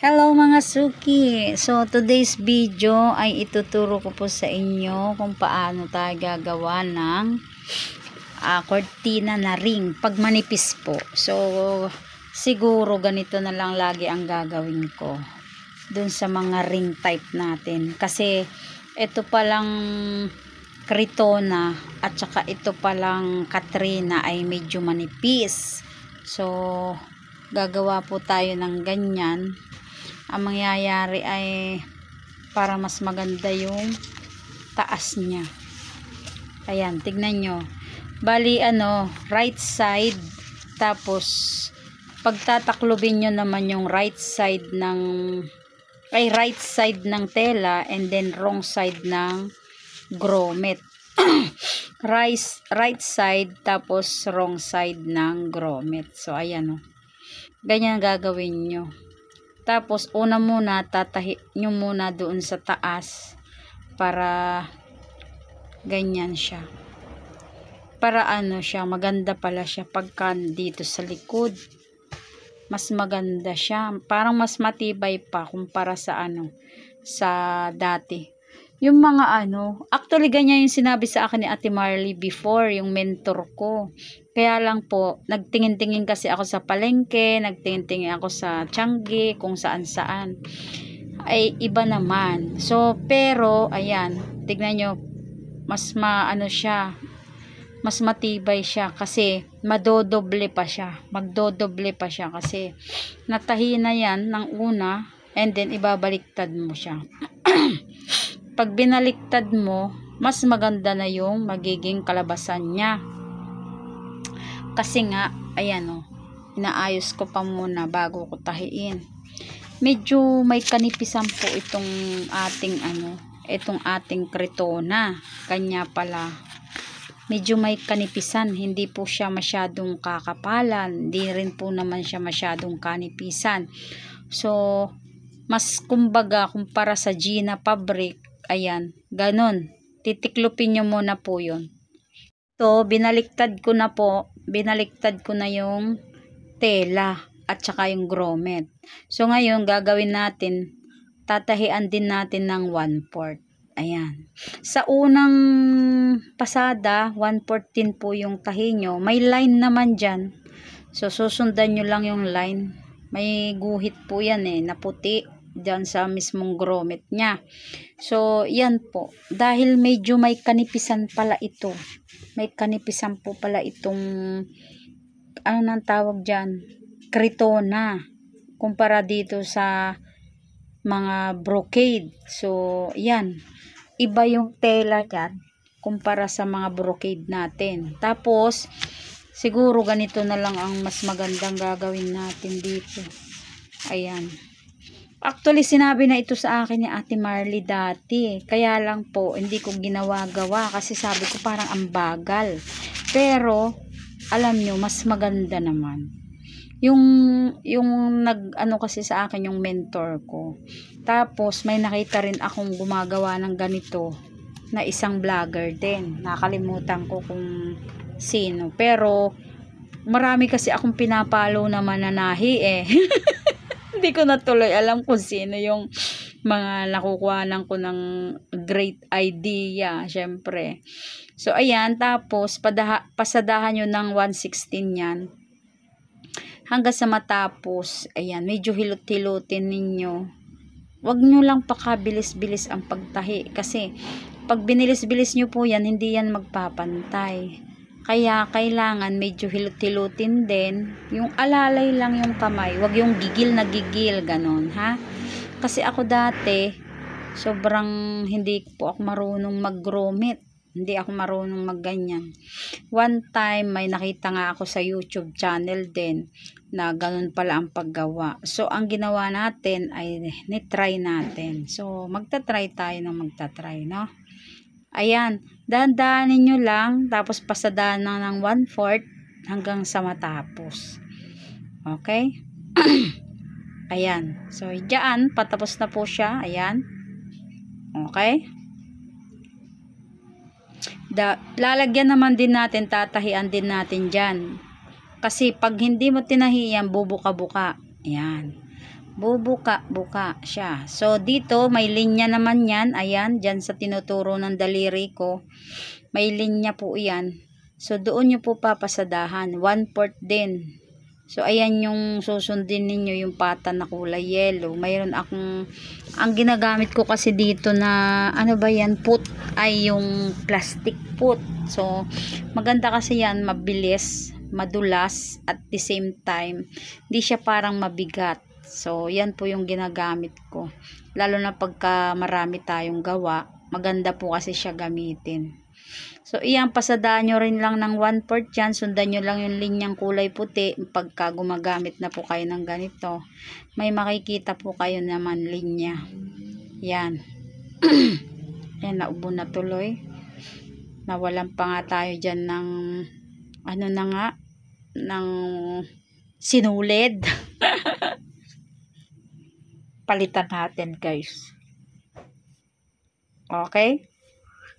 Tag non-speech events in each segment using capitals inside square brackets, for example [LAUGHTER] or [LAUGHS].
Hello mga suki! So today's video ay ituturo ko po sa inyo kung paano tayo gagawa ng uh, cortina na ring pag manipis po. So siguro ganito na lang lagi ang gagawin ko dun sa mga ring type natin. Kasi ito palang Cretona at saka ito palang Katrina ay medyo manipis. So gagawa po tayo ng ganyan ang mangyayari ay para mas maganda yung taas niya ayan tignan nyo bali ano right side tapos pagtataklobin nyo naman yung right side ng ay right side ng tela and then wrong side ng grommet [CLEARS THROAT] right, right side tapos wrong side ng grommet so ayan o oh. ganyan gagawin nyo tapos, una muna, tatahi nyo muna doon sa taas para ganyan siya. Para ano siya, maganda pala siya pagka dito sa likod. Mas maganda siya. Parang mas matibay pa kumpara sa ano, sa dati yung mga ano, actually ganyan yung sinabi sa akin ni Ate Marley before, yung mentor ko. Kaya lang po, nagtingin-tingin kasi ako sa palengke, nagtingin-tingin ako sa Changi, kung saan-saan. Ay iba naman. So, pero, ayan, tignan nyo, mas maano siya, mas matibay siya kasi madodoble pa siya. Magdodoble pa siya kasi natahi na yan ng una and then ibabaliktad mo siya. [CLEARS THROAT] pag binaliktad mo, mas maganda na yung magiging kalabasan niya. Kasi nga, ayan o, oh, inaayos ko pa muna bago ko tahiin. Medyo may kanipisan po itong ating ano, itong ating kretona. Kanya pala. Medyo may kanipisan, hindi po siya masyadong kakapalan, hindi rin po naman siya masyadong kanipisan. So, mas kumbaga kumpara sa Gina Fabric, Ayan, ganun. Titiklopin nyo muna po yun. So, binaliktad ko na po, binaliktad ko na yung tela at saka yung grommet. So, ngayon, gagawin natin, tatahian din natin ng 1-4. Ayan. Sa unang pasada, 1 din po yung tahi nyo. May line naman dyan. So, susundan nyo lang yung line. May guhit po yan eh, na puti dyan sa mismong grommet niya. So, yan po. Dahil medyo may kanipisan pala ito. May kanipisan po pala itong ano nang tawag dyan? Cretona. Kumpara dito sa mga brocade. So, yan. Iba yung tela dyan kumpara sa mga brocade natin. Tapos, siguro ganito na lang ang mas magandang gagawin natin dito. Ayan. Actually, sinabi na ito sa akin ni Ate Marley dati. Kaya lang po, hindi ko ginawa-gawa kasi sabi ko parang ang bagal. Pero, alam nyo, mas maganda naman. Yung, yung nag, ano kasi sa akin, yung mentor ko. Tapos, may nakita rin akong gumagawa ng ganito na isang vlogger din. Nakalimutan ko kung sino. Pero, marami kasi akong pinapalo naman na nahi eh. [LAUGHS] Hindi ko natuloy alam kung sino yung mga nakukuhanan ko ng great idea, syempre. So, ayan, tapos, padaha, pasadahan nyo ng 116 yan. Hanggang sa matapos, ayan, medyo hilot-hilutin ninyo. Huwag nyo lang pakabilis-bilis ang pagtahi kasi pag binilis-bilis nyo po yan, hindi yan magpapantay. Kaya kailangan medyo hilot-hilutin din. Yung alalay lang yung kamay. Huwag yung gigil na gigil. Ganon ha. Kasi ako dati, sobrang hindi po ako marunong mag-gromit. Hindi ako marunong magganyan. One time, may nakita nga ako sa YouTube channel din na ganun pala ang paggawa. So, ang ginawa natin ay nitry natin. So, magta-try tayo ng magta-try, no? Ayan, dandanin nyo lang, tapos pasadaan na ng 1-4 hanggang sa matapos. Okay? [CLEARS THROAT] Ayan. So, dyan, patapos na po siya. Ayan. Okay? Da, lalagyan naman din natin, tatahian din natin dyan. Kasi, pag hindi mo tinahiyan, bubuka-buka. Ayan bubuka-buka siya. So, dito, may linya naman yan. Ayan, dyan sa tinuturo ng daliri ko. May linya po yan. So, doon nyo po papasadahan. One fourth din. So, ayan yung susundin ninyo, yung pata na kulay yellow. Mayroon akong, ang ginagamit ko kasi dito na, ano ba yan, put, ay yung plastic put. So, maganda kasi yan, mabilis, madulas, at the same time, di siya parang mabigat. So, yan po yung ginagamit ko. Lalo na pagka marami tayong gawa, maganda po kasi siya gamitin. So, iyan, pasadaan nyo rin lang ng 1-4 yan. Sundan nyo lang yung linyang kulay puti pagka gumagamit na po kayo ng ganito. May makikita po kayo naman linya. Yan. [CLEARS THROAT] yan, naubo na tuloy. Nawalan pa nga tayo dyan ng ano na nga, ng sinulid. [LAUGHS] palitan natin guys. Okay?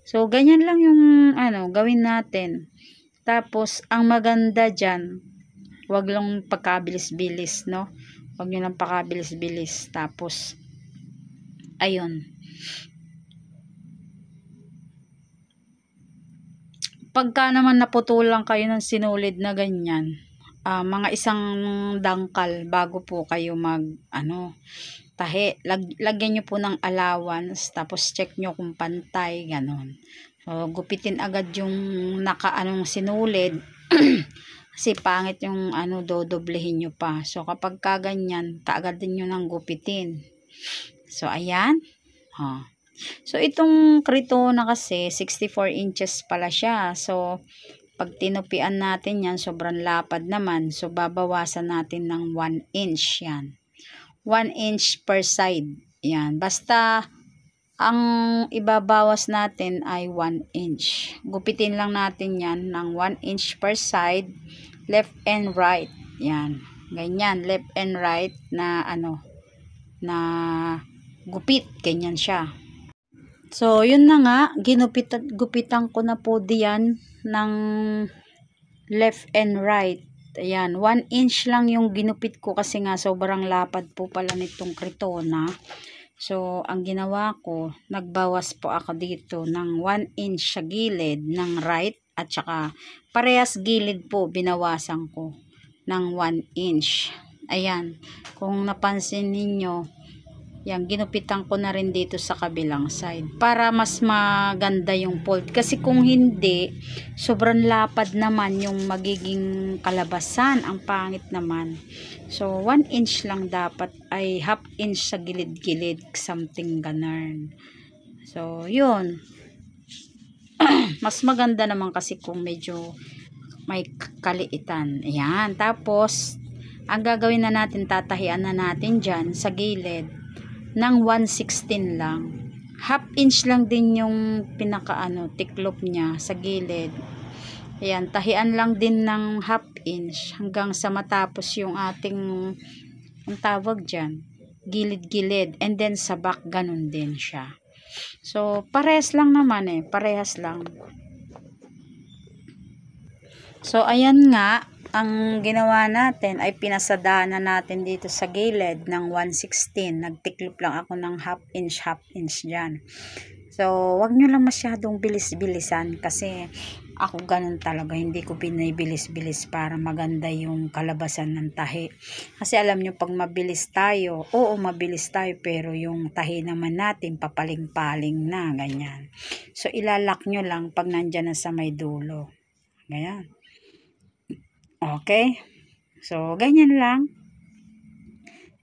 So, ganyan lang yung ano, gawin natin. Tapos, ang maganda dyan, wag lang pagkabilis-bilis, no? Wag nyo lang pakabilis-bilis. Tapos, ayun. Pagka naman naputulang kayo ng sinulid na ganyan, uh, mga isang dangkal bago po kayo mag, ano, tahe. Lag, lagyan nyo po ng allowance, tapos check nyo kung pantay, ganon. So, gupitin agad yung naka, anong sinulid. [CLEARS THROAT] Kasi pangit yung ano, dodoblehin nyo pa. So, kapag kaganyan, kaagad din nyo ng gupitin. So, ayan. Ha. So, itong Cretona kasi, 64 inches pala siya. So, pag tinupian natin yan, sobrang lapad naman. So, babawasan natin ng 1 inch yan. 1 inch per side. Yan. Basta, ang ibabawas natin ay 1 inch. Gupitin lang natin yan ng 1 inch per side, left and right. Yan. Ganyan, left and right na ano, na gupit. Ganyan siya. So, yun na nga, ginupitan, gupitan ko na po diyan ng left and right. Ayan, 1 inch lang yung ginupit ko kasi nga sobrang lapad po pala nitong kritona. So, ang ginawa ko, nagbawas po ako dito ng 1 inch sa gilid ng right at saka parehas gilid po binawasan ko ng 1 inch. Ayan, kung napansin ninyo, yan, ginupitan ko na rin dito sa kabilang side para mas maganda yung fold. Kasi kung hindi, sobrang lapad naman yung magiging kalabasan. Ang pangit naman. So, 1 inch lang dapat ay half inch sa gilid-gilid. Something ganun. So, yun. [CLEARS THROAT] mas maganda naman kasi kung medyo may kaliitan. Ayan. Tapos, ang gagawin na natin, tatahian na natin dyan sa gilid ng 116 lang. Half inch lang din yung pinaka ano, tiklop niya sa gilid. Ayan, tahian lang din ng half inch hanggang sa matapos yung ating ang tawag dyan, gilid-gilid. And then sa back, ganun din siya. So, parehas lang naman eh. Parehas lang. So, ayan nga. Ang ginawa natin ay pinasadana natin dito sa gilid ng 116. Nagtiklop lang ako ng half inch, half inch dyan. So, wag nyo lang masyadong bilis-bilisan kasi ako ganun talaga. Hindi ko pinibilis-bilis para maganda yung kalabasan ng tahi. Kasi alam nyo, pag mabilis tayo, oo mabilis tayo pero yung tahi naman natin papaling-paling na, ganyan. So, ilalak nyo lang pag nandyan na sa may dulo. Ganyan. Okay? So, ganyan lang.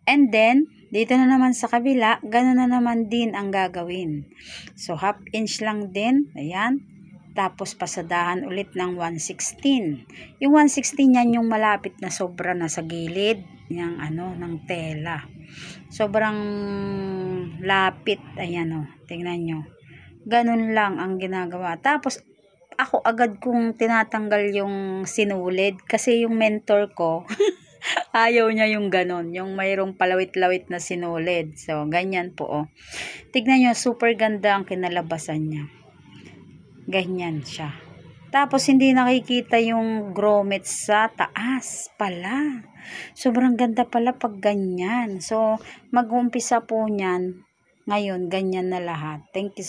And then, dito na naman sa kabila, ganun na naman din ang gagawin. So, half inch lang din. Ayan. Tapos, pasadahan ulit ng 116. Yung 116 yan yung malapit na sobra na sa gilid ng ano, ng tela. Sobrang lapit. Ayan o. Oh. Tingnan nyo. Ganun lang ang ginagawa. Tapos, ako agad kong tinatanggal yung sinulid kasi yung mentor ko [LAUGHS] ayaw niya yung ganon, yung mayroong palawit-lawit na sinulid. So, ganyan po, oh. Tignan nyo, super ganda ang kinalabasan niya. Ganyan siya. Tapos, hindi nakikita yung grommets sa taas pala. Sobrang ganda pala pag ganyan. So, mag-umpisa po niyan. Ngayon, ganyan na lahat. Thank you.